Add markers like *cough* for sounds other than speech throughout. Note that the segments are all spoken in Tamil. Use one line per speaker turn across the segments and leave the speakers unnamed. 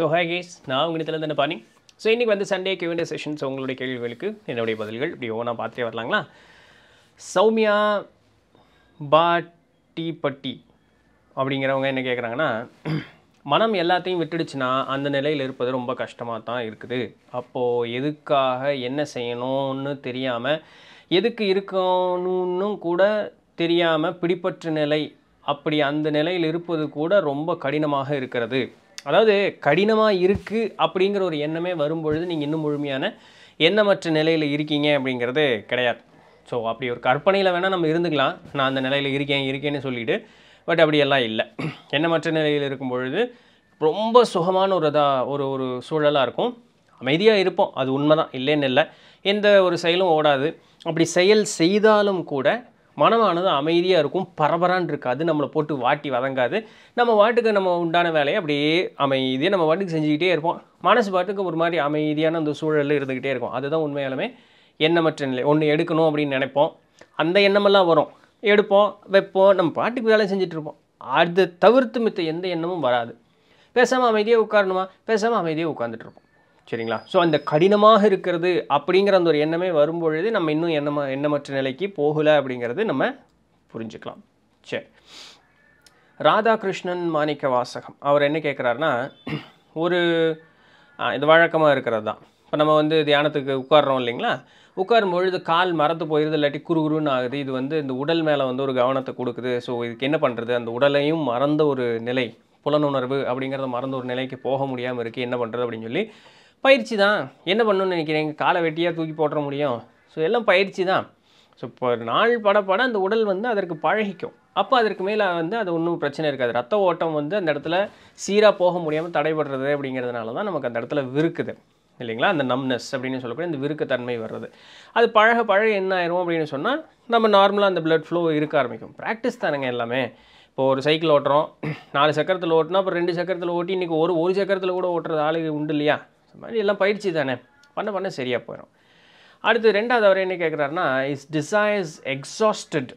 ஸோ ஹை கேஸ் நான் உங்கள் இடத்துல தானே பாணி ஸோ இன்றைக்கி வந்து சண்டே கியூண்டே செஷன்ஸ் உங்களுடைய கேள்விகளுக்கு என்னுடைய பதில்கள் இப்படி ஓனாக பார்த்தே வரலாங்களா சௌமியா பாட்டி பட்டி அப்படிங்கிறவங்க என்ன கேட்குறாங்கன்னா மனம் எல்லாத்தையும் விட்டுடுச்சுன்னா அந்த நிலையில் இருப்பது ரொம்ப கஷ்டமாக தான் இருக்குது அப்போது எதுக்காக என்ன செய்யணும்னு தெரியாமல் எதுக்கு இருக்கணும்னு கூட தெரியாமல் பிடிப்பற்று நிலை அப்படி அந்த நிலையில் இருப்பது கூட ரொம்ப கடினமாக இருக்கிறது அதாவது கடினமாக இருக்குது அப்படிங்கிற ஒரு எண்ணமே வரும்பொழுது நீங்கள் இன்னும் முழுமையான எண்ணமற்ற நிலையில் இருக்கீங்க அப்படிங்கிறது கிடையாது ஸோ அப்படி ஒரு கற்பனையில் வேணால் நம்ம இருந்துக்கலாம் நான் அந்த நிலையில் இருக்கேன் இருக்கேன்னு சொல்லிவிட்டு பட் அப்படியெல்லாம் இல்லை *clears throat* எண்ணமற்ற நிலையில் இருக்கும் பொழுது ரொம்ப சுகமான ஒரு இதாக ஒரு ஒரு சூழலாக இருக்கும் அமைதியாக இருப்போம் அது உண்மை தான் இல்லைன்னு இல்லை எந்த ஒரு செயலும் ஓடாது அப்படி செயல் செய்தாலும் கூட மனமானது அமைதியாக இருக்கும் பரபரான் இருக்காது நம்மளை போட்டு வாட்டி வதங்காது நம்ம வாட்டுக்கு நம்ம உண்டான வேலையை அப்படியே அமைதியாக நம்ம வாட்டுக்கு செஞ்சுக்கிட்டே இருப்போம் மனசு பாட்டுக்கு ஒரு மாதிரி அமைதியான அந்த சூழலில் இருந்துக்கிட்டே இருக்கும் அதுதான் உண்மையாலுமே எண்ணமற்ற நிலை ஒன்று எடுக்கணும் அப்படின்னு நினைப்போம் அந்த எண்ணமெல்லாம் வரும் எடுப்போம் வைப்போம் நம்ம பாட்டுக்கு வேலை செஞ்சிட்ருப்போம் அதை தவிர்த்து மித்த எந்த எண்ணமும் வராது பேசாமல் அமைதியாக உட்காரணுமா பேசாமல் அமைதியாக உட்காந்துட்ருப்போம் சரிங்களா ஸோ அந்த கடினமாக இருக்கிறது அப்படிங்கிற அந்த ஒரு எண்ணமே வரும்பொழுது நம்ம இன்னும் எண்ணமா எண்ணமற்ற நிலைக்கு போகலை அப்படிங்கிறது நம்ம புரிஞ்சுக்கலாம் சரி ராதாகிருஷ்ணன் மாணிக்க வாசகம் அவர் என்ன கேட்குறாருன்னா ஒரு இது வழக்கமாக இருக்கிறது தான் இப்போ நம்ம வந்து தியானத்துக்கு உட்காடுறோம் இல்லைங்களா உட்காரும் பொழுது கால் மறந்து போயிடுது இல்லாட்டி குருன்னு ஆகுது இது வந்து இந்த உடல் மேலே வந்து ஒரு கவனத்தை கொடுக்குது ஸோ இதுக்கு என்ன பண்ணுறது அந்த உடலையும் மறந்த ஒரு நிலை புலனுணர்வு அப்படிங்கிறத மறந்த ஒரு நிலைக்கு போக முடியாமல் இருக்குது என்ன பண்ணுறது அப்படின்னு சொல்லி பயிற்சி தான் என்ன பண்ணணும்னு நினைக்கிறேன் காலை வெட்டியாக தூக்கி போட்டுற முடியும் ஸோ எல்லாம் பயிற்சி தான் ஸோ இப்போ நாள் பட பட அந்த உடல் வந்து அதற்கு பழகிக்கும் அப்போ அதற்கு மேலே வந்து அது ஒன்றும் பிரச்சனை இருக்காது ரத்த ஓட்டம் வந்து அந்த இடத்துல சீராக போக முடியாமல் தடைபடுறது அப்படிங்கிறதுனால தான் நமக்கு அந்த இடத்துல விருக்குது இல்லைங்களா அந்த நம்னஸ் அப்படின்னு சொல்லக்கூடிய இந்த விருக்கத்தன்மை வர்றது அது பழக பழக என்ன ஆயிரும் அப்படின்னு சொன்னால் நம்ம நார்மலாக அந்த பிளட் ஃப்ளோ இருக்க ஆரம்பிக்கும் ப்ராக்டிஸ் தானுங்க எல்லாமே இப்போ ஒரு சைக்கிள் ஓட்டுறோம் நாலு சக்கரத்தில் ஓட்டினா அப்புறம் ரெண்டு சக்கரத்தில் ஓட்டி இன்றைக்கி ஒரு ஒரு சக்கரத்தில் கூட ஓட்டுறது ஆளுக்கு உண்டு இல்லையா இந்த மாதிரி எல்லாம் பயிற்சி தானே பண்ண பண்ண சரியாக போயிடும் அடுத்து ரெண்டாவது அவர் என்ன கேட்குறாருனா is desires exhausted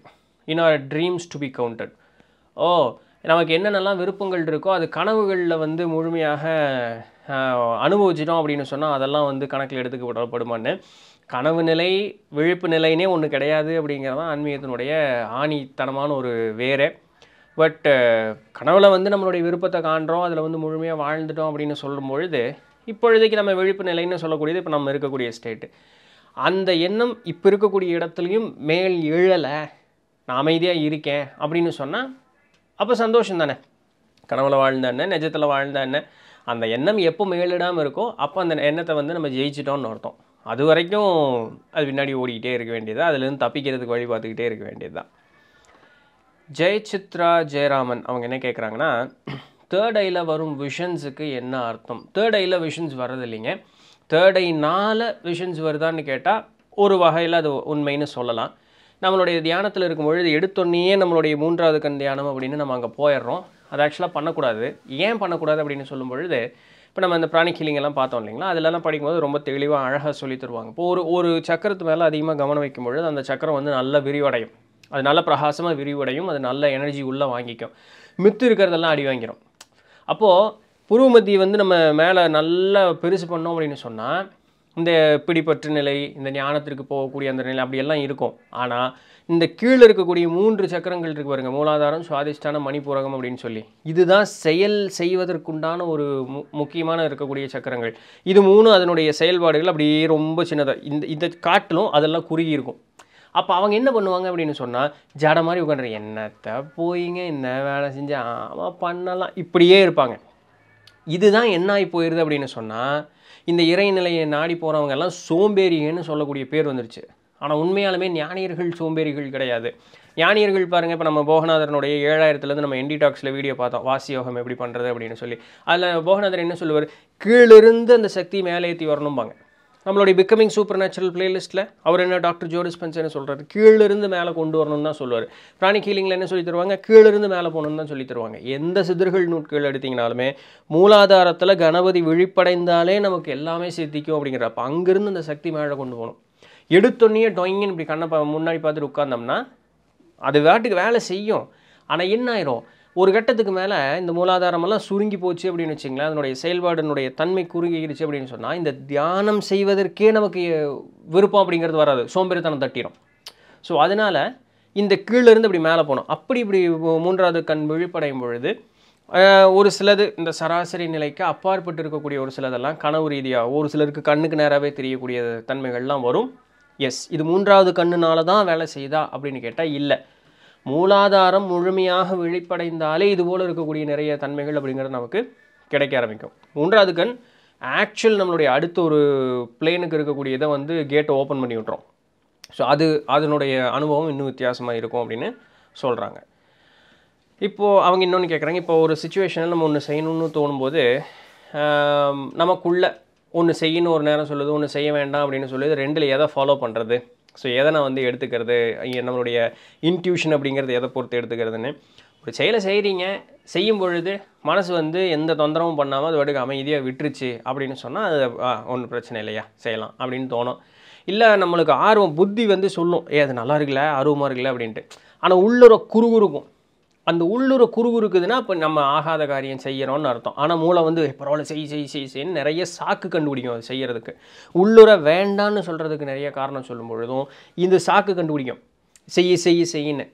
in our dreams to be counted ஓ நமக்கு என்னென்னலாம் விருப்பங்கள் இருக்கோ அது கனவுகளில் வந்து முழுமையாக அனுபவிச்சிட்டோம் அப்படின்னு சொன்னால் அதெல்லாம் வந்து கணக்கில் விடப்படுமான்னு கனவு நிலை விழிப்பு நிலைன்னே ஒன்று கிடையாது அப்படிங்கிறதான் ஆன்மீகத்தினுடைய ஆணித்தனமான ஒரு வேறு பட் கனவில் வந்து நம்மளுடைய விருப்பத்தை காண்றோம் அதில் வந்து முழுமையாக வாழ்ந்துட்டோம் அப்படின்னு சொல்லும் பொழுது இப்பொழுதைக்கு நம்ம விழிப்பு நிலைன்னு சொல்லக்கூடியது இப்போ நம்ம இருக்கக்கூடிய ஸ்டேட்டு அந்த எண்ணம் இப்போ இருக்கக்கூடிய இடத்துலையும் மேல் இழலை நான் அமைதியாக இருக்கேன் அப்படின்னு சொன்னால் அப்போ சந்தோஷம் தானே கனவுல வாழ்ந்த என்ன நிஜத்தில் வாழ்ந்த என்ன அந்த எண்ணம் எப்போ மேலிடாமல் இருக்கோ அப்போ அந்த எண்ணத்தை வந்து நம்ம ஜெயிச்சிட்டோம்னு அர்த்தம் அது வரைக்கும் அது பின்னாடி ஓடிக்கிட்டே இருக்க வேண்டியது அதுலேருந்து தப்பிக்கிறதுக்கு வழி பார்த்துக்கிட்டே இருக்க வேண்டியது தான் ஜெயசித்ரா ஜெயராமன் அவங்க என்ன கேட்குறாங்கன்னா தேர்ட் ஐயில் வரும் விஷன்ஸுக்கு என்ன அர்த்தம் தேர்ட் ஐயில் விஷன்ஸ் வர்றது இல்லைங்க தேர்ட் ஐனால் விஷன்ஸ் வருதான்னு கேட்டால் ஒரு வகையில் அது உண்மைன்னு சொல்லலாம் நம்மளுடைய தியானத்தில் இருக்கும் பொழுது எடுத்தோன்னே நம்மளுடைய மூன்றாவது கண் தியானம் அப்படின்னு நம்ம அங்கே போயிடுறோம் அது ஆக்சுவலாக பண்ணக்கூடாது ஏன் பண்ணக்கூடாது அப்படின்னு சொல்லும் பொழுது இப்போ நம்ம அந்த பிராணிக்கிளிங்கெல்லாம் பார்த்தோம் இல்லைங்களா அதிலெல்லாம் படிக்கும்போது ரொம்ப தெளிவாக அழகாக சொல்லி தருவாங்க இப்போ ஒரு ஒரு சக்கரத்து மேலே அதிகமாக கவனம் வைக்கும் பொழுது அந்த சக்கரம் வந்து நல்லா விரிவடையும் அது நல்ல பிரகாசமாக விரிவடையும் அது நல்ல எனர்ஜி உள்ளே வாங்கிக்கும் மித்து இருக்கிறதெல்லாம் அடி வாங்கிடும் அப்போது புருவ மத்தியை வந்து நம்ம மேலே நல்லா பெருசு பண்ணோம் அப்படின்னு சொன்னால் இந்த பிடிப்பற்று நிலை இந்த ஞானத்திற்கு போகக்கூடிய அந்த நிலை அப்படியெல்லாம் இருக்கும் ஆனால் இந்த கீழே இருக்கக்கூடிய மூன்று சக்கரங்கள் இருக்கு பாருங்கள் மூலாதாரம் சுவாதிஷ்டான மணிப்பூரகம் அப்படின்னு சொல்லி இதுதான் செயல் செய்வதற்குண்டான ஒரு மு முக்கியமான இருக்கக்கூடிய சக்கரங்கள் இது மூணு அதனுடைய செயல்பாடுகள் அப்படியே ரொம்ப சின்னதாக இந்த இந்த காட்டிலும் அதெல்லாம் குறுகி இருக்கும் அப்போ அவங்க என்ன பண்ணுவாங்க அப்படின்னு சொன்னால் ஜட மாதிரி உட்காந்துரு என்னத்தை போயிங்க என்ன வேலை செஞ்சு ஆமாம் பண்ணலாம் இப்படியே இருப்பாங்க இதுதான் என்ன ஆகி போயிடுது அப்படின்னு சொன்னால் இந்த இறைநிலையை நாடி போகிறவங்க எல்லாம் சோம்பேறிகன்னு சொல்லக்கூடிய பேர் வந்துருச்சு ஆனால் உண்மையாலுமே ஞானியர்கள் சோம்பேறிகள் கிடையாது ஞானியர்கள் பாருங்கள் இப்போ நம்ம போகநாதரனுடைய ஏழாயிரத்துலேருந்து நம்ம என்டி டாக்ஸில் வீடியோ பார்த்தோம் வாசியோகம் எப்படி பண்ணுறது அப்படின்னு சொல்லி அதில் போகநாதர் என்ன சொல்லுவார் கீழிருந்து அந்த சக்தி மேலே ஏற்றி வரணும்பாங்க நம்மளுடைய பிகமிங் சூப்பர் நேச்சுரல் பிளேலிஸ்ட்டில் அவர் என்ன டாக்டர் பென்ஸ் என்ன சொல்கிறார் கீழிருந்து மேலே கொண்டு வரணும்னு தான் சொல்லுவார் பிராணி ஹீலிங்கில் என்ன சொல்லி தருவாங்க கீழிருந்து மேலே போகணும்னு தான் சொல்லி தருவாங்க எந்த சிதறுகள் நூட்கள் எடுத்திங்கனாலுமே மூலாதாரத்தில் கணபதி விழிப்படைந்தாலே நமக்கு எல்லாமே சித்திக்கும் அப்படிங்கிறப்ப அங்கேருந்து அந்த சக்தி மேலே கொண்டு போகணும் எடுத்தொன்னே டொயிங்கன்னு இப்படி கண்ணை முன்னாடி பார்த்துட்டு உட்காந்தோம்னா அது வேட்டுக்கு வேலை செய்யும் ஆனால் என்ன ஆயிரும் ஒரு கட்டத்துக்கு மேலே இந்த மூலாதாரமெல்லாம் சுருங்கி போச்சு அப்படின்னு வச்சிங்களேன் அதனுடைய செயல்பாடுனுடைய தன்மை குறுங்கிருச்சு அப்படின்னு சொன்னால் இந்த தியானம் செய்வதற்கே நமக்கு விருப்பம் அப்படிங்கிறது வராது சோம்பேறித்தனம் தட்டிடும் ஸோ அதனால் இந்த கீழேருந்து இப்படி மேலே போனோம் அப்படி இப்படி மூன்றாவது கண் விழிப்படையும் பொழுது ஒரு சிலது இந்த சராசரி நிலைக்கு அப்பாற்பட்டு இருக்கக்கூடிய ஒரு சிலதெல்லாம் கனவு ரீதியாக ஒரு சிலருக்கு கண்ணுக்கு நேராகவே தெரியக்கூடிய தன்மைகள்லாம் வரும் எஸ் இது மூன்றாவது கண்ணுனால தான் வேலை செய்தா அப்படின்னு கேட்டால் இல்லை மூலாதாரம் முழுமையாக விழிப்படைந்தாலே இதுபோல் இருக்கக்கூடிய நிறைய தன்மைகள் அப்படிங்கிறது நமக்கு கிடைக்க ஆரம்பிக்கும் மூன்றாவது கண் ஆக்சுவல் நம்மளுடைய அடுத்த ஒரு பிளேனுக்கு இருக்கக்கூடிய இதை வந்து கேட்டை ஓப்பன் பண்ணி விட்றோம் ஸோ அது அதனுடைய அனுபவம் இன்னும் வித்தியாசமாக இருக்கும் அப்படின்னு சொல்கிறாங்க இப்போது அவங்க இன்னொன்று கேட்குறாங்க இப்போ ஒரு சுச்சுவேஷனில் நம்ம ஒன்று செய்யணும்னு தோணும்போது நமக்குள்ளே ஒன்று செய்யணும் ஒரு நேரம் சொல்லுது ஒன்று செய்ய வேண்டாம் அப்படின்னு சொல்லுது ரெண்டில் எதை ஃபாலோ பண்ணுறது ஸோ எதை நான் வந்து எடுத்துக்கிறது நம்மளுடைய இன்ட்யூஷன் அப்படிங்கிறது எதை பொறுத்து எடுத்துக்கிறதுன்னு ஒரு செயலை செய்கிறீங்க செய்யும் பொழுது மனசு வந்து எந்த தொந்தரவும் பண்ணாமல் அது வடுக்கு அமைதியாக விட்டுருச்சு அப்படின்னு சொன்னால் அது ஒன்றும் பிரச்சனை இல்லையா செய்யலாம் அப்படின்னு தோணும் இல்லை நம்மளுக்கு ஆர்வம் புத்தி வந்து சொல்லும் ஏ அது நல்லா இருக்குல்ல ஆர்வமாக இருக்குல்ல அப்படின்ட்டு ஆனால் உள்ளுற குறுகுறுக்கும் அந்த உள்ளுற குருவு இருக்குதுன்னா இப்போ நம்ம ஆகாத காரியம் செய்கிறோம்னு அர்த்தம் ஆனால் மூளை வந்து பரவாயில்ல செய் செய் செய் செய்ன்னு நிறைய சாக்கு கண்டுபிடிக்கும் அது செய்கிறதுக்கு உள்ளுற வேண்டான்னு சொல்கிறதுக்கு நிறைய காரணம் சொல்லும் பொழுதும் இந்த சாக்கு கண்டுபிடிக்கும் செய்ய செய்ய செய்யின்னு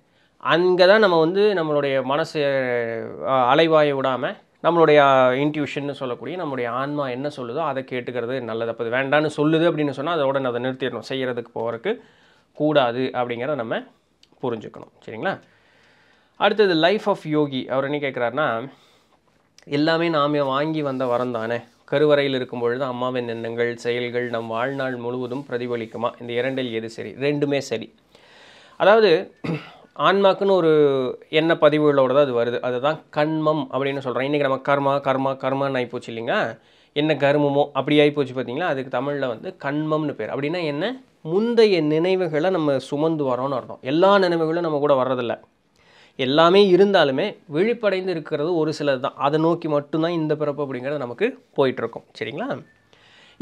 அங்கே தான் நம்ம வந்து நம்மளுடைய மனசு அலைவாய விடாமல் நம்மளுடைய இன்ட்யூஷன் சொல்லக்கூடிய நம்மளுடைய ஆன்மா என்ன சொல்லுதோ அதை கேட்டுக்கிறது நல்லது அப்போ வேண்டான்னு சொல்லுது அப்படின்னு சொன்னால் அதை உடனே அதை நிறுத்திடணும் செய்கிறதுக்கு போகிறதுக்கு கூடாது அப்படிங்கிறத நம்ம புரிஞ்சுக்கணும் சரிங்களா அடுத்தது லைஃப் ஆஃப் யோகி அவர் என்ன கேட்குறாருன்னா எல்லாமே நாம் வாங்கி வந்த வரம் தானே கருவறையில் இருக்கும் பொழுது அம்மாவின் எண்ணங்கள் செயல்கள் நம் வாழ்நாள் முழுவதும் பிரதிபலிக்குமா இந்த இரண்டில் எது சரி ரெண்டுமே சரி அதாவது ஆன்மாக்குன்னு ஒரு எண்ண பதிவுகளோடு தான் அது வருது அதுதான் கண்மம் அப்படின்னு சொல்கிறேன் இன்றைக்கி நம்ம கர்மா கர்மா கர்மான்னு ஆகிப்போச்சு இல்லைங்களா என்ன கர்மமோ அப்படி ஆகிப்போச்சு பார்த்தீங்களா அதுக்கு தமிழில் வந்து கண்மம்னு பேர் அப்படின்னா என்ன முந்தைய நினைவுகளை நம்ம சுமந்து வரோன்னு அர்த்தம் எல்லா நினைவுகளும் நம்ம கூட வர்றதில்லை எல்லாமே இருந்தாலுமே விழிப்படைந்து இருக்கிறது ஒரு சிலது தான் அதை நோக்கி மட்டும்தான் இந்த பிறப்பு அப்படிங்கிறது நமக்கு போயிட்டுருக்கோம் சரிங்களா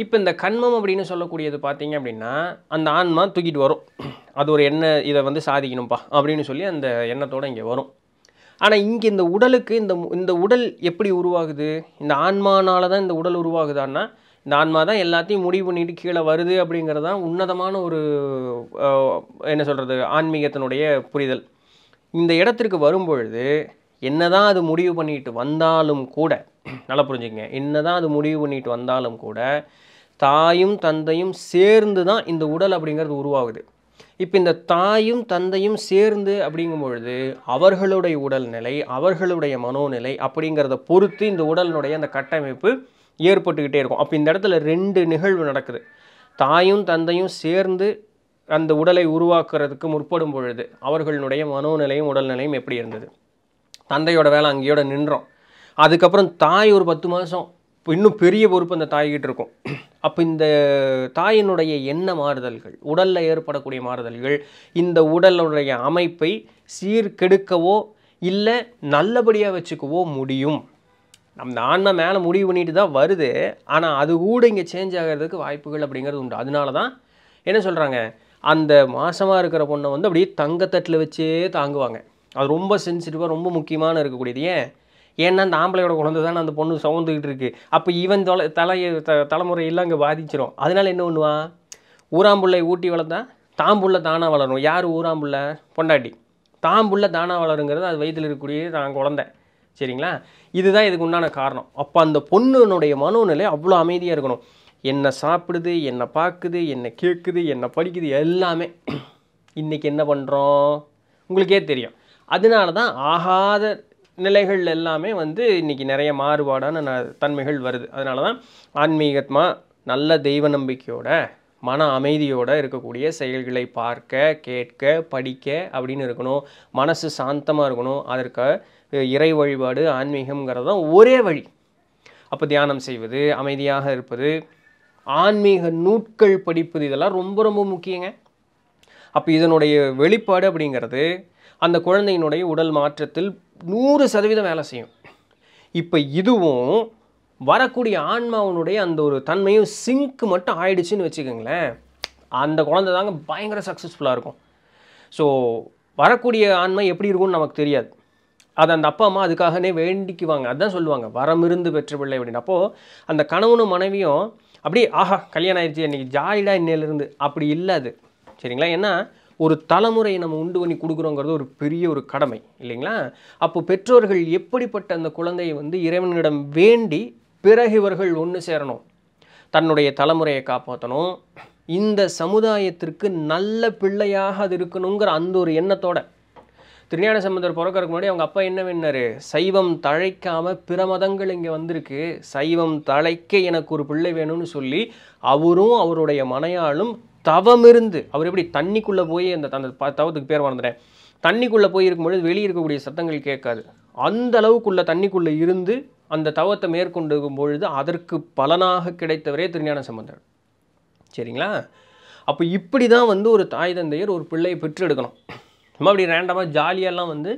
இப்போ இந்த கண்மம் அப்படின்னு சொல்லக்கூடியது பார்த்தீங்க அப்படின்னா அந்த ஆன்மா தூக்கிட்டு வரும் அது ஒரு எண்ணெய் இதை வந்து சாதிக்கணும்ப்பா அப்படின்னு சொல்லி அந்த எண்ணத்தோடு இங்கே வரும் ஆனால் இங்கே இந்த உடலுக்கு இந்த இந்த உடல் எப்படி உருவாகுது இந்த ஆன்மானால தான் இந்த உடல் உருவாகுதான்னா இந்த ஆன்மா தான் எல்லாத்தையும் முடிவு பண்ணிட்டு கீழே வருது அப்படிங்கிறது தான் உன்னதமான ஒரு என்ன சொல்கிறது ஆன்மீகத்தினுடைய புரிதல் இந்த இடத்திற்கு வரும்பொழுது என்ன தான் அது முடிவு பண்ணிட்டு வந்தாலும் கூட நல்லா புரிஞ்சுக்கங்க என்ன தான் அது முடிவு பண்ணிட்டு வந்தாலும் கூட தாயும் தந்தையும் சேர்ந்து தான் இந்த உடல் அப்படிங்கிறது உருவாகுது இப்போ இந்த தாயும் தந்தையும் சேர்ந்து அப்படிங்கும் பொழுது அவர்களுடைய உடல்நிலை அவர்களுடைய மனோநிலை அப்படிங்கிறத பொறுத்து இந்த உடலினுடைய அந்த கட்டமைப்பு ஏற்பட்டுக்கிட்டே இருக்கும் அப்போ இந்த இடத்துல ரெண்டு நிகழ்வு நடக்குது தாயும் தந்தையும் சேர்ந்து அந்த உடலை உருவாக்குறதுக்கு முற்படும் பொழுது அவர்களுடைய மனோநிலையும் உடல்நிலையும் எப்படி இருந்தது தந்தையோட வேலை அங்கேயோட நின்றோம் அதுக்கப்புறம் தாய் ஒரு பத்து மாதம் இன்னும் பெரிய பொறுப்பு அந்த தாய்கிட்ட இருக்கும் அப்போ இந்த தாயினுடைய எண்ண மாறுதல்கள் உடலில் ஏற்படக்கூடிய மாறுதல்கள் இந்த உடலுடைய அமைப்பை சீர்கெடுக்கவோ இல்லை நல்லபடியாக வச்சுக்கவோ முடியும் நம்ம ஆன்மா மேலே முடிவு பண்ணிட்டு தான் வருது ஆனால் அது கூட இங்கே சேஞ்ச் ஆகிறதுக்கு வாய்ப்புகள் அப்படிங்கிறது உண்டு அதனால தான் என்ன சொல்கிறாங்க அந்த மாசமாக இருக்கிற பொண்ணை வந்து அப்படியே தங்கத்தட்டில் வச்சே தாங்குவாங்க அது ரொம்ப சென்சிட்டிவாக ரொம்ப முக்கியமான இருக்கக்கூடியது ஏன் ஏன்னா அந்த ஆம்பளையோட குழந்தை தானே அந்த பொண்ணு சுமந்துக்கிட்டு இருக்குது அப்போ ஈவன் தொலை தலை த தலைமுறையெல்லாம் அங்கே பாதிச்சிடும் அதனால் என்ன பண்ணுவான் ஊராம்புள்ளை ஊட்டி வளர்த்தா தாம்புள்ள தானாக வளரும் யார் ஊராம்புள்ள பொண்டாட்டி தாம்புள்ள தானாக வளருங்கிறது அது வயதில் இருக்கக்கூடிய தான் குழந்தை சரிங்களா இதுதான் இதுக்கு உண்டான காரணம் அப்போ அந்த பொண்ணுனுடைய மனோநிலை அவ்வளோ அமைதியாக இருக்கணும் என்ன சாப்பிடுது என்னை பார்க்குது என்னை கேட்குது என்னை படிக்குது எல்லாமே இன்றைக்கி என்ன பண்ணுறோம் உங்களுக்கே தெரியும் அதனால தான் ஆகாத நிலைகள் எல்லாமே வந்து இன்றைக்கி நிறைய மாறுபாடான ந தன்மைகள் வருது அதனால தான் ஆன்மீகமாக நல்ல தெய்வ நம்பிக்கையோட மன அமைதியோடு இருக்கக்கூடிய செயல்களை பார்க்க கேட்க படிக்க அப்படின்னு இருக்கணும் மனசு சாந்தமாக இருக்கணும் அதற்கு இறை வழிபாடு ஆன்மீகம்ங்கிறது தான் ஒரே வழி அப்போ தியானம் செய்வது அமைதியாக இருப்பது ஆன்மீக நூட்கள் படிப்பது இதெல்லாம் ரொம்ப ரொம்ப முக்கியங்க அப்போ இதனுடைய வெளிப்பாடு அப்படிங்கிறது அந்த குழந்தையினுடைய உடல் மாற்றத்தில் நூறு சதவீதம் வேலை செய்யும் இப்போ இதுவும் வரக்கூடிய ஆன்மாவனுடைய அந்த ஒரு தன்மையும் சிங்க் மட்டும் ஆயிடுச்சுன்னு வச்சுக்கோங்களேன் அந்த குழந்தை தாங்க பயங்கர சக்ஸஸ்ஃபுல்லாக இருக்கும் ஸோ வரக்கூடிய ஆன்மை எப்படி இருக்கும்னு நமக்கு தெரியாது அது அந்த அப்பா அம்மா அதுக்காகனே வேண்டிக்குவாங்க அதுதான் சொல்லுவாங்க வரமிருந்து பெற்ற பிள்ளை அப்படின்னு அப்போது அந்த கணவனும் மனைவியும் அப்படியே ஆஹா கல்யாணம் ஆயிடுச்சு இன்றைக்கி ஜாலிடாக இன்னையிலேருந்து அப்படி இல்லை அது சரிங்களா ஏன்னா ஒரு தலைமுறையை நம்ம உண்டு பண்ணி கொடுக்குறோங்கிறது ஒரு பெரிய ஒரு கடமை இல்லைங்களா அப்போ பெற்றோர்கள் எப்படிப்பட்ட அந்த குழந்தையை வந்து இறைவனிடம் வேண்டி பிறகு இவர்கள் ஒன்று சேரணும் தன்னுடைய தலைமுறையை காப்பாற்றணும் இந்த சமுதாயத்திற்கு நல்ல பிள்ளையாக அது இருக்கணுங்கிற அந்த ஒரு எண்ணத்தோட திருஞான சம்பந்தர் பிறக்கறதுக்கு முன்னாடி அவங்க அப்பா என்ன வேணாரு சைவம் தழைக்காம பிற மதங்கள் இங்கே வந்திருக்கு சைவம் தழைக்க எனக்கு ஒரு பிள்ளை வேணும்னு சொல்லி அவரும் அவருடைய மனையாளும் தவமிருந்து அவர் எப்படி தண்ணிக்குள்ளே போய் அந்த அந்த தவத்துக்கு பேர் வளர்ந்துட்டேன் தண்ணிக்குள்ளே போய் இருக்கும்பொழுது வெளியே இருக்கக்கூடிய சத்தங்கள் கேட்காது அந்த அளவுக்குள்ளே தண்ணிக்குள்ளே இருந்து அந்த தவத்தை மேற்கொண்டு பொழுது அதற்கு பலனாக கிடைத்தவரே திருஞான சம்பந்தர் சரிங்களா அப்போ இப்படி தான் வந்து ஒரு தாய் தந்தையர் ஒரு பிள்ளையை பெற்றெடுக்கணும் நம்ம அப்படி ரேண்டமாக ஜாலியெல்லாம் வந்து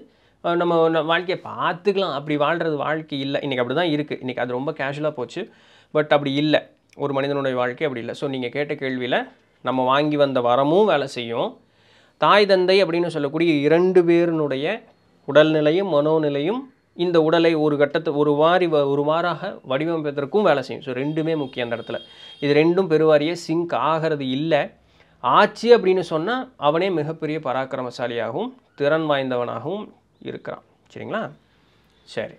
நம்ம வாழ்க்கையை பார்த்துக்கலாம் அப்படி வாழ்கிறது வாழ்க்கை இல்லை இன்றைக்கி அப்படி தான் இருக்குது இன்றைக்கி அது ரொம்ப கேஷுவலாக போச்சு பட் அப்படி இல்லை ஒரு மனிதனுடைய வாழ்க்கை அப்படி இல்லை ஸோ நீங்கள் கேட்ட கேள்வியில் நம்ம வாங்கி வந்த வரமும் வேலை செய்யும் தாய் தந்தை அப்படின்னு சொல்லக்கூடிய இரண்டு பேருனுடைய உடல்நிலையும் மனோநிலையும் இந்த உடலை ஒரு கட்டத்தை ஒரு வாரி வ ஒரு வாராக வடிவமைப்பதற்கும் வேலை செய்யும் ஸோ ரெண்டுமே முக்கியம் அந்த இடத்துல இது ரெண்டும் பெருவாரியே சிங்க் ஆகிறது இல்லை ஆட்சி அப்படின்னு சொன்னால் அவனே மிகப்பெரிய பராக்கிரமசாலியாகவும் திறன் வாய்ந்தவனாகவும் இருக்கிறான் சரிங்களா சரி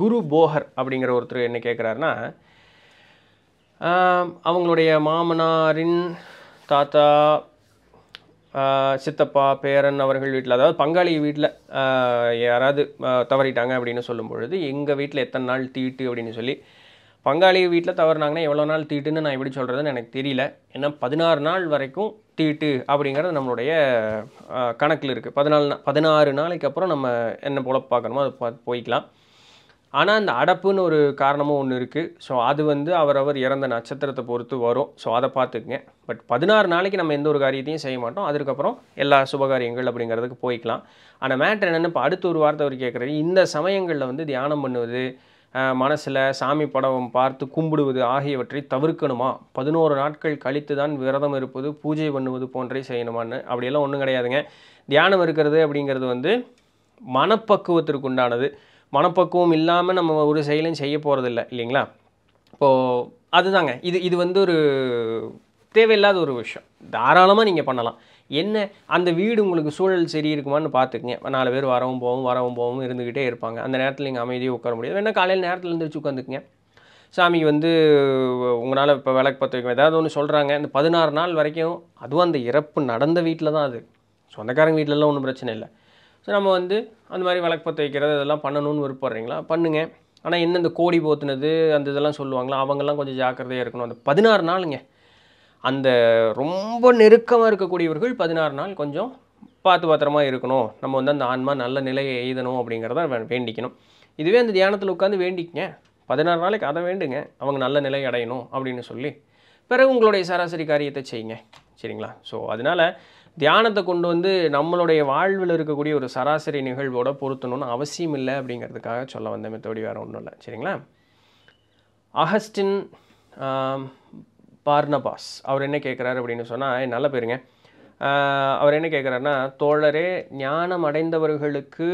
குரு போகர் அப்படிங்கிற ஒருத்தர் என்ன கேட்குறாருன்னா அவங்களுடைய மாமனாரின் தாத்தா சித்தப்பா பேரன் அவர்கள் வீட்டில் அதாவது பங்காளி வீட்டில் யாராவது தவறிட்டாங்க அப்படின்னு சொல்லும் பொழுது எங்கள் வீட்டில் எத்தனை நாள் தீட்டு அப்படின்னு சொல்லி பங்காளி வீட்டில் தவறுனாங்கன்னா எவ்வளோ நாள் தீட்டுன்னு நான் எப்படி சொல்கிறதுன்னு எனக்கு தெரியல ஏன்னா பதினாறு நாள் வரைக்கும் தீட்டு அப்படிங்கிறது நம்மளுடைய கணக்கில் இருக்குது பதினாலு நா பதினாறு நாளைக்கு அப்புறம் நம்ம என்ன போல் பார்க்கணுமோ அதை பார்த்து போய்க்கலாம் ஆனால் அந்த அடப்புன்னு ஒரு காரணமும் ஒன்று இருக்குது ஸோ அது வந்து அவரவர் இறந்த நட்சத்திரத்தை பொறுத்து வரும் ஸோ அதை பார்த்துக்குங்க பட் பதினாறு நாளைக்கு நம்ம எந்த ஒரு காரியத்தையும் செய்ய மாட்டோம் அதுக்கப்புறம் எல்லா சுபகாரியங்கள் அப்படிங்கிறதுக்கு போய்க்கலாம் ஆனால் மேட்ரு என்னென்னு இப்போ அடுத்த ஒரு வார்த்தை அவர் கேட்குறது இந்த சமயங்களில் வந்து தியானம் பண்ணுவது மனசில் சாமி படம் பார்த்து கும்பிடுவது ஆகியவற்றை தவிர்க்கணுமா பதினோரு நாட்கள் கழித்து தான் விரதம் இருப்பது பூஜை பண்ணுவது போன்றே செய்யணுமான்னு அப்படியெல்லாம் ஒன்றும் கிடையாதுங்க தியானம் இருக்கிறது அப்படிங்கிறது வந்து மனப்பக்குவத்திற்கு உண்டானது மனப்பக்குவம் இல்லாமல் நம்ம ஒரு செயலையும் செய்ய போகிறதில்ல இல்லைங்களா இப்போது அதுதாங்க இது இது வந்து ஒரு தேவையில்லாத ஒரு விஷயம் தாராளமாக நீங்கள் பண்ணலாம் என்ன அந்த வீடு உங்களுக்கு சூழல் சரி இருக்குமான்னு பார்த்துக்குங்க நாலு பேர் வரவும் போகவும் வரவும் போகவும் இருந்துக்கிட்டே இருப்பாங்க அந்த நேரத்தில் நீங்கள் அமைதியாக உட்கார முடியாது வேணால் காலையில் நேரத்தில் இருந்துச்சு உட்காந்துக்குங்க சாமி வந்து உங்களால் இப்போ விளக்கு பற்ற வைக்கணும் ஏதாவது ஒன்று சொல்கிறாங்க இந்த பதினாறு நாள் வரைக்கும் அதுவும் அந்த இறப்பு நடந்த வீட்டில் தான் அது சொந்தக்காரங்க வீட்டிலலாம் ஒன்றும் பிரச்சனை இல்லை ஸோ நம்ம வந்து அந்த மாதிரி விளக்கு பற்ற வைக்கிறது இதெல்லாம் பண்ணணும்னு விருப்பறீங்களா பண்ணுங்கள் ஆனால் என்ன இந்த கோடி போத்துனது அந்த இதெல்லாம் சொல்லுவாங்களா அவங்கெல்லாம் கொஞ்சம் ஜாக்கிரதையாக இருக்கணும் அந்த பதினாறு நாளுங்க அந்த ரொம்ப நெருக்கமாக இருக்கக்கூடியவர்கள் பதினாறு நாள் கொஞ்சம் பார்த்து பத்திரமாக இருக்கணும் நம்ம வந்து அந்த ஆன்மா நல்ல நிலையை எய்தணும் அப்படிங்கிறத வேண்டிக்கணும் இதுவே அந்த தியானத்தில் உட்காந்து வேண்டிக்கங்க பதினாறு நாளைக்கு அதை வேண்டுங்க அவங்க நல்ல நிலை அடையணும் அப்படின்னு சொல்லி பிறகு உங்களுடைய சராசரி காரியத்தை செய்யுங்க சரிங்களா ஸோ அதனால் தியானத்தை கொண்டு வந்து நம்மளுடைய வாழ்வில் இருக்கக்கூடிய ஒரு சராசரி நிகழ்வோட பொருத்தணும்னு அவசியம் இல்லை அப்படிங்கிறதுக்காக சொல்ல வந்த மெத்தோடி வேறு ஒன்றும் இல்லை சரிங்களா அகஸ்டின் பார்னபாஸ் அவர் என்ன கேட்குறாரு அப்படின்னு சொன்னால் நல்ல பேருங்க அவர் என்ன கேட்குறாருன்னா தோழரே ஞானம் அடைந்தவர்களுக்கு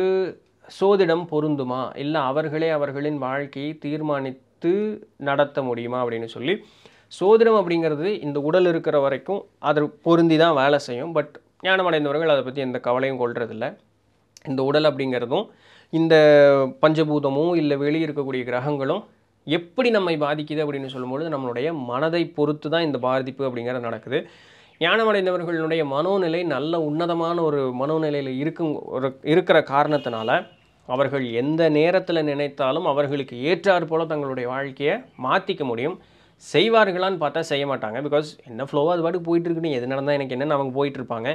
சோதிடம் பொருந்துமா இல்லை அவர்களே அவர்களின் வாழ்க்கையை தீர்மானித்து நடத்த முடியுமா அப்படின்னு சொல்லி சோதிடம் அப்படிங்கிறது இந்த உடல் இருக்கிற வரைக்கும் அது பொருந்தி தான் வேலை செய்யும் பட் ஞானம் அடைந்தவர்கள் அதை பற்றி எந்த கவலையும் கொள்றதில்ல இந்த உடல் அப்படிங்கிறதும் இந்த பஞ்சபூதமும் இல்லை வெளியே இருக்கக்கூடிய கிரகங்களும் எப்படி நம்மை பாதிக்குது அப்படின்னு சொல்லும்பொழுது நம்மளுடைய மனதை பொறுத்து தான் இந்த பாதிப்பு அப்படிங்கிறது நடக்குது ஞானமடைந்தவர்களுடைய மனோநிலை நல்ல உன்னதமான ஒரு மனோநிலையில் இருக்கும் ஒரு இருக்கிற காரணத்தினால அவர்கள் எந்த நேரத்தில் நினைத்தாலும் அவர்களுக்கு ஏற்றாறு போல் தங்களுடைய வாழ்க்கையை மாற்றிக்க முடியும் செய்வார்களான்னு பார்த்தா செய்ய மாட்டாங்க பிகாஸ் என்ன ஃப்ளோவாக அது பாட்டுக்கு போயிட்டுருக்குன்னு எது நடந்தால் எனக்கு என்னென்ன அவங்க இருப்பாங்க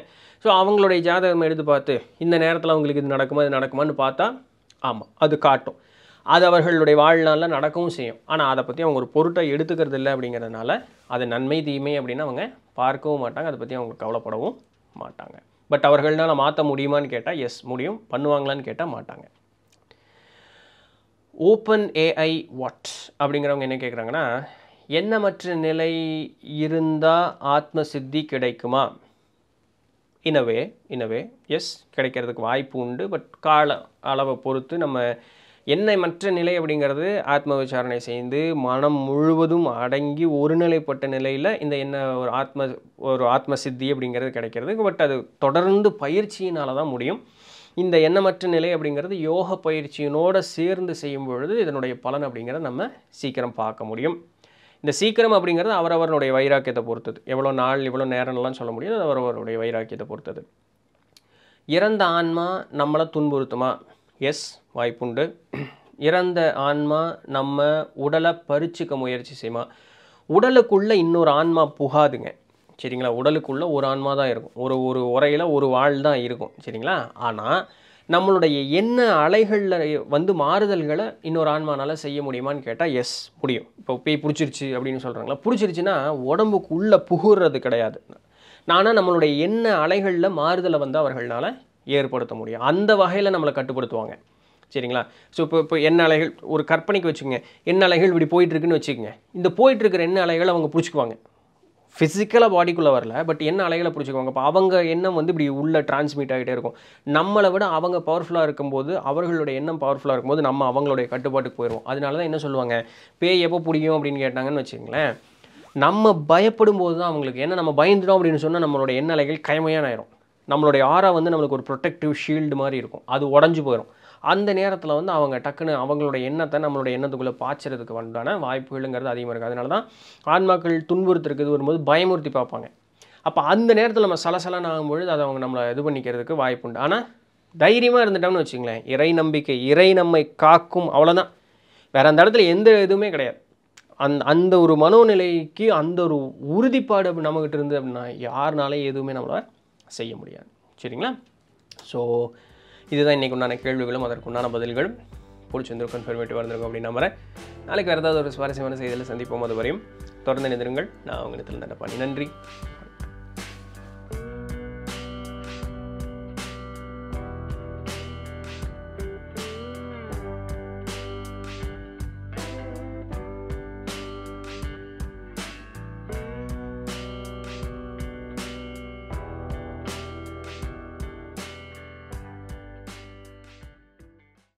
ஸோ அவங்களுடைய ஜாதகம் எடுத்து பார்த்து இந்த நேரத்தில் அவங்களுக்கு இது நடக்குமா இது நடக்குமான்னு பார்த்தா ஆமாம் அது காட்டும் அது அவர்களுடைய வாழ்நாளில் நடக்கவும் செய்யும் ஆனால் அதை பற்றி அவங்க ஒரு பொருட்டை எடுத்துக்கிறது இல்லை அப்படிங்கிறதுனால அது நன்மை தீமை அப்படின்னு அவங்க பார்க்கவும் மாட்டாங்க அதை பற்றி அவங்களுக்கு கவலைப்படவும் மாட்டாங்க பட் அவர்கள்னால் மாற்ற முடியுமான்னு கேட்டால் எஸ் முடியும் பண்ணுவாங்களான்னு கேட்டால் மாட்டாங்க ஓப்பன் ஏஐ வாட் அப்படிங்கிறவங்க என்ன கேட்குறாங்கன்னா என்ன மற்ற நிலை இருந்தால் ஆத்ம சித்தி கிடைக்குமா இனவே இனவே எஸ் கிடைக்கிறதுக்கு வாய்ப்பு உண்டு பட் கால அளவை பொறுத்து நம்ம என்னை மற்ற நிலை அப்படிங்கிறது ஆத்ம விசாரணை செய்து மனம் முழுவதும் அடங்கி ஒருநிலைப்பட்ட நிலையில் இந்த என்ன ஒரு ஆத்ம ஒரு ஆத்ம சித்தி அப்படிங்கிறது கிடைக்கிறது பட் அது தொடர்ந்து பயிற்சியினால் தான் முடியும் இந்த எண்ணமற்ற நிலை அப்படிங்கிறது யோக பயிற்சியினோடு சேர்ந்து செய்யும் பொழுது இதனுடைய பலன் அப்படிங்கிறத நம்ம சீக்கிரம் பார்க்க முடியும் இந்த சீக்கிரம் அப்படிங்கிறது அவரவருடைய வைராக்கியத்தை பொறுத்தது எவ்வளோ நாள் இவ்வளோ நேரம்லாம் சொல்ல முடியாது அவரவருடைய வைராக்கியத்தை பொறுத்தது இறந்த ஆன்மா நம்மளை துன்புறுத்துமா எஸ் வாய்ப்புண்டு இறந்த ஆன்மா நம்ம உடலை பறிச்சுக்க முயற்சி செய்யுமா உடலுக்குள்ளே இன்னொரு ஆன்மா புகாதுங்க சரிங்களா உடலுக்குள்ளே ஒரு ஆன்மா தான் இருக்கும் ஒரு ஒரு உரையில் ஒரு வாழ் தான் இருக்கும் சரிங்களா ஆனால் நம்மளுடைய என்ன அலைகளில் வந்து மாறுதல்களை இன்னொரு ஆன்மானால் செய்ய முடியுமான்னு கேட்டால் எஸ் முடியும் இப்போ பேய் பிடிச்சிருச்சு அப்படின்னு சொல்கிறாங்களா பிடிச்சிருச்சுன்னா உடம்புக்கு உள்ளே புகுறது கிடையாது நானும் நம்மளுடைய என்ன அலைகளில் மாறுதலை வந்து அவர்களால் ஏற்படுத்த முடியும் அந்த வகையில் நம்மளை கட்டுப்படுத்துவாங்க சரிங்களா ஸோ இப்போ இப்போ என்ன அலைகள் ஒரு கற்பனைக்கு வச்சுக்கோங்க என்ன அலைகள் இப்படி போயிட்டுருக்குன்னு வச்சுக்கோங்க இந்த போயிட்டுருக்கிற என்ன அலைகள் அவங்க பிடிச்சிக்குவாங்க ஃபிசிக்கலாக பாடிக்குள்ளே வரல பட் என்ன அலைகளை பிடிச்சிக்குவாங்க இப்போ அவங்க எண்ணம் வந்து இப்படி உள்ளே டிரான்ஸ்மிட் ஆகிட்டே இருக்கும் நம்மளை விட அவங்க பவர்ஃபுல்லாக இருக்கும்போது அவர்களுடைய எண்ணம் பவர்ஃபுல்லாக இருக்கும்போது நம்ம அவங்களுடைய கட்டுப்பாட்டுக்கு போயிடுவோம் அதனால தான் என்ன சொல்லுவாங்க பேய் எப்போ பிடிக்கும் அப்படின்னு கேட்டாங்கன்னு வச்சுக்கங்களேன் நம்ம பயப்படும் போது தான் அவங்களுக்கு ஏன்னா நம்ம பயந்துடும் அப்படின்னு சொன்னால் நம்மளோட எண்ண அலைகள் கயமையான ஆயிரும் நம்மளுடைய ஆரா வந்து நம்மளுக்கு ஒரு ப்ரொடெக்டிவ் ஷீல்டு மாதிரி இருக்கும் அது உடஞ்சி போயிடும் அந்த நேரத்தில் வந்து அவங்க டக்குன்னு அவங்களோட எண்ணத்தை நம்மளோட எண்ணத்துக்குள்ளே பாய்ச்சறதுக்கு வந்தான வாய்ப்புகளுங்கிறது அதிகமாக இருக்குது அதனால தான் ஆன்மாக்கள் துன்புறுத்துறதுக்கு வரும்போது பயமுறுத்தி பார்ப்பாங்க அப்போ அந்த நேரத்தில் நம்ம சலசலன் ஆகும்பொழுது அதை அவங்க நம்மளை இது பண்ணிக்கிறதுக்கு வாய்ப்பு உண்டு ஆனால் தைரியமாக இருந்துட்டோம்னு வச்சுங்களேன் இறை நம்பிக்கை இறை நம்மை காக்கும் அவ்வளோதான் வேறு அந்த இடத்துல எந்த இதுவுமே கிடையாது அந் அந்த ஒரு மனோநிலைக்கு அந்த ஒரு உறுதிப்பாடு நம்மகிட்ட இருந்து அப்படின்னா யாருனாலே எதுவுமே நம்மளை செய்ய முடியாது சரிங்களா ஸோ இதுதான் இன்றைக்கு உண்டான கேள்விகளும் அதற்கு உண்டான பதில்களும் பிடிச்சிருந்திருக்கும் கன்ஃபர்மேட்டிவ் இருந்திருக்கும் அப்படின்னு நம்புகிறேன் நாளைக்கு வேறு ஏதாவது ஒரு சுவாரஸ்யமான செய்தியில் சந்திப்போம் அது வரையும் தொடர்ந்து நிதிருங்கள் நான் அவங்க நிதில் நடப்பாணி நன்றி